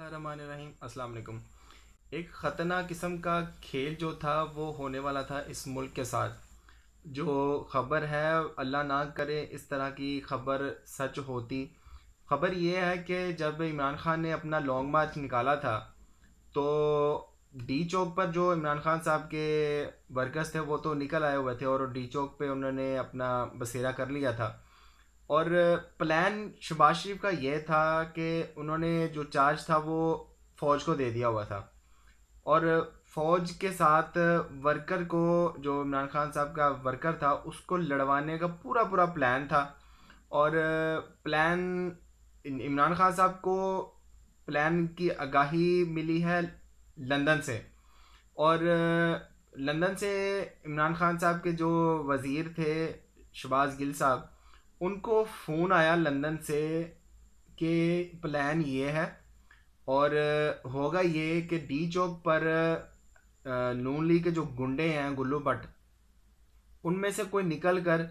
बसमीम अस्सलाम वालेकुम एक ख़तरनाक किस्म का खेल जो था वो होने वाला था इस मुल्क के साथ जो ख़बर है अल्लाह ना करे इस तरह की ख़बर सच होती ख़बर ये है कि जब इमरान ख़ान ने अपना लॉन्ग मार्च निकाला था तो डी चौक पर जो इमरान ख़ान साहब के वर्कर्स थे वो तो निकल आए हुए थे और डी चौक पे उन्होंने अपना बसेरा कर लिया था और प्लान शबाज शरीफ का यह था कि उन्होंने जो चार्ज था वो फ़ौज को दे दिया हुआ था और फ़ौज के साथ वर्कर को जो इमरान खान साहब का वर्कर था उसको लड़वाने का पूरा पूरा प्लान था और प्लान इमरान खान साहब को प्लान की आगाही मिली है लंदन से और लंदन से इमरान खान साहब के जो वज़ीर थे शबाज गिल साहब उनको फ़ोन आया लंदन से कि प्लान ये है और होगा ये कि डी चौक पर नून ली के जो गुंडे हैं गुल्लू भट्ट उनमें से कोई निकल कर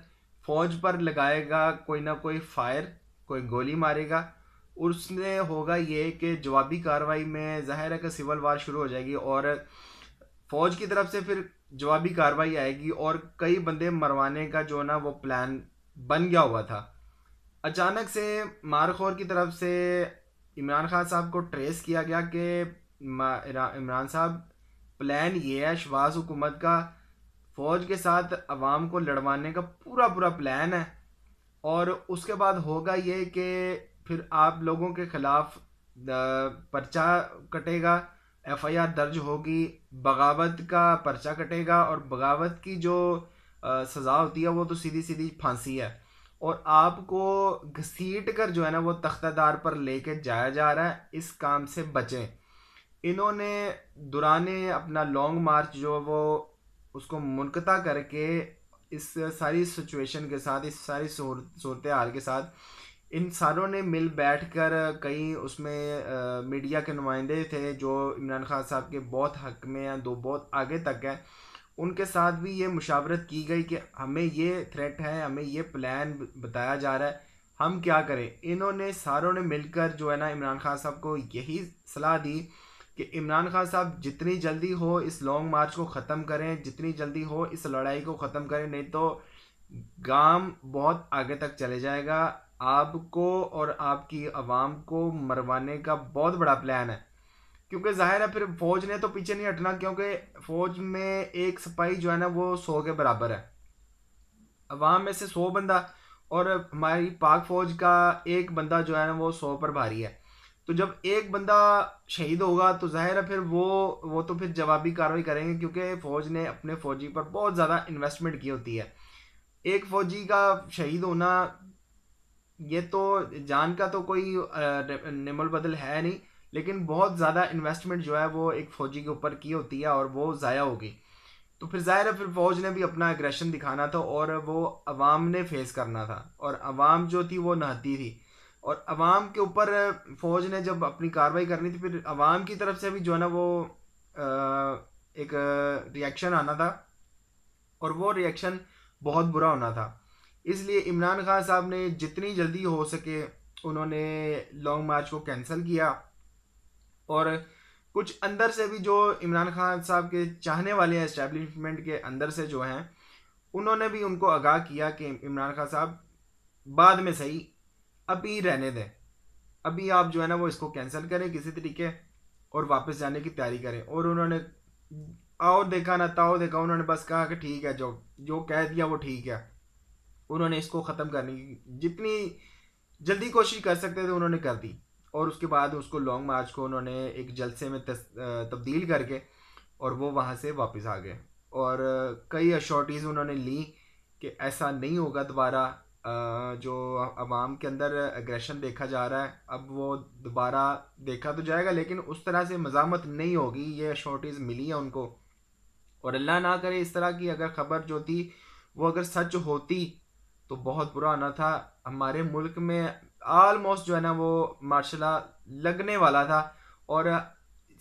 फौज पर लगाएगा कोई ना कोई फायर कोई गोली मारेगा उसने होगा ये कि जवाबी कार्रवाई में जाहिर है कि सिविल वार शुरू हो जाएगी और फौज की तरफ से फिर जवाबी कार्रवाई आएगी और कई बंदे मरवाने का जो ना वो प्लान बन गया हुआ था अचानक से मारखोर की तरफ से इमरान खान साहब को ट्रेस किया गया कि इमरान साहब प्लान ये है शबाज हुकूमत का फ़ौज के साथ अवाम को लड़वाने का पूरा पूरा प्लान है और उसके बाद होगा ये कि फिर आप लोगों के ख़िलाफ़ पर्चा कटेगा एफआईआर दर्ज होगी बगावत का पर्चा कटेगा और बगावत की जो सज़ा होती है वो तो सीधी सीधी फांसी है और आपको घसीट कर जो है ना वो तख्तादार पर लेके जाया जा रहा है इस काम से बचें इन्होंने दुराने अपना लॉन्ग मार्च जो वो उसको मुनकता करके इस सारी सिचुएशन के साथ इस सारी सूरत हाल के साथ इन सारों ने मिल बैठ कर कई उसमें मीडिया के नुमाइंदे थे जो इमरान खान साहब के बहुत हक में हैं दो बहुत आगे तक हैं उनके साथ भी ये मुशावरत की गई कि हमें ये थ्रेट है हमें ये प्लान बताया जा रहा है हम क्या करें इन्होंने सारों ने मिलकर जो है ना इमरान खान साहब को यही सलाह दी कि इमरान खान साहब जितनी जल्दी हो इस लॉन्ग मार्च को ख़त्म करें जितनी जल्दी हो इस लड़ाई को ख़त्म करें नहीं तो गाम बहुत आगे तक चले जाएगा आपको और आपकी आवाम को मरवाने का बहुत बड़ा प्लान है क्योंकि जाहिर है फिर फौज ने तो पीछे नहीं हटना क्योंकि फौज में एक सिपाही जो है ना वो सौ के बराबर है अवाम में से सौ बंदा और हमारी पाक फौज का एक बंदा जो है ना वो सौ पर भारी है तो जब एक बंदा शहीद होगा तो जाहिर है फिर वो वो तो फिर जवाबी कार्रवाई करेंगे क्योंकि फौज ने अपने फौजी पर बहुत ज़्यादा इन्वेस्टमेंट की होती है एक फौजी का शहीद होना ये तो जान का तो कोई निमल बदल है नहीं लेकिन बहुत ज़्यादा इन्वेस्टमेंट जो है वो एक फ़ौजी के ऊपर की होती है और वो ज़ाया हो गई तो फिर ज़ाहिर है फिर फौज ने भी अपना एग्रेशन दिखाना था और वो अवाम ने फेस करना था और अवाम जो थी वो नहती थी और अवाम के ऊपर फौज ने जब अपनी कार्रवाई करनी थी फिर अवाम की तरफ से भी जो है ना वो एक रिएक्शन आना था और वो रिएक्शन बहुत बुरा होना था इसलिए इमरान खान साहब ने जितनी जल्दी हो सके उन्होंने लॉन्ग मार्च को कैंसिल किया और कुछ अंदर से भी जो इमरान खान साहब के चाहने वाले हैं इस्टेब्लिशमेंट के अंदर से जो हैं उन्होंने भी उनको आगाह किया कि इमरान खान साहब बाद में सही अभी रहने दें अभी आप जो है ना वो इसको कैंसिल करें किसी तरीके और वापस जाने की तैयारी करें और उन्होंने आओ देखा ना ताओ देखा उन्होंने बस कहा कि ठीक है जो जो कह दिया वो ठीक है उन्होंने इसको ख़त्म करने की जितनी जल्दी कोशिश कर सकते थे उन्होंने कर दी और उसके बाद उसको लॉन्ग मार्च को उन्होंने एक जलसे में तब्दील करके और वो वहाँ से वापस आ गए और कई अशॉर्टीज़ उन्होंने ली कि ऐसा नहीं होगा दोबारा जो आवाम के अंदर एग्रेशन देखा जा रहा है अब वो दोबारा देखा तो जाएगा लेकिन उस तरह से मजामत नहीं होगी ये अशॉर्टीज़ मिली है उनको और अल्लाह ना करे इस तरह की अगर ख़बर जो थी वो अगर सच होती तो बहुत बुरा आना था हमारे मुल्क में आलमोस्ट जो है ना वो मार्शला लगने वाला था और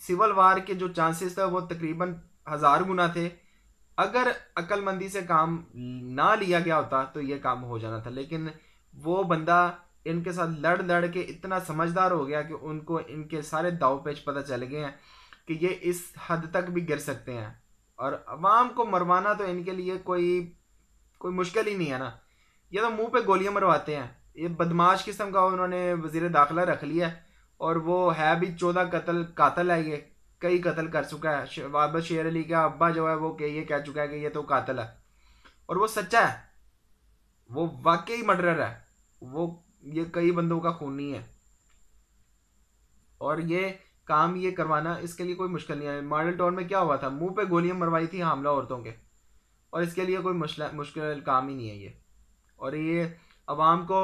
सिविल वार के जो चांसेस था वो तकरीबन हज़ार गुना थे अगर अक्लमंदी से काम ना लिया गया होता तो ये काम हो जाना था लेकिन वो बंदा इनके साथ लड़ लड़ के इतना समझदार हो गया कि उनको इनके सारे दाव पेच पता चल गए हैं कि ये इस हद तक भी गिर सकते हैं और आवाम को मरवाना तो इनके लिए कोई कोई मुश्किल ही नहीं है ना ये तो मुंह पे गोलियां मरवाते हैं ये बदमाश किस्म का उन्होंने वजीर दाखिला रख लिया है और वो है भी चौदह कतल कातल है ये कई कत्ल कर चुका है वाबद शेर अली का अब्बा जो है वो कि ये कह चुका है कि ये तो कातल है और वो सच्चा है वो वाकई मर्डर है वो ये कई बंदों का खूनी है और ये काम ये करवाना इसके लिए कोई मुश्किल नहीं है मॉडल टाउन में क्या हुआ था मुंह पे गोलियां मरवाई थी हमला औरतों के और इसके लिए कोई मुश्किल काम ही नहीं है ये और ये अवाम को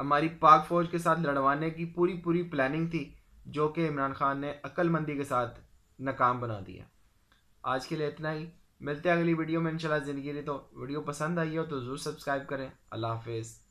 हमारी पाक फ़ौज के साथ लड़वाने की पूरी पूरी प्लानिंग थी जो कि इमरान खान ने अक्लमंदी के साथ नाकाम बना दिया आज के लिए इतना ही मिलते हैं अगली वीडियो में इंशाल्लाह ज़िंदगी तो वीडियो पसंद आई हो तो ज़रूर सब्सक्राइब करें अल्लाह हाफिज़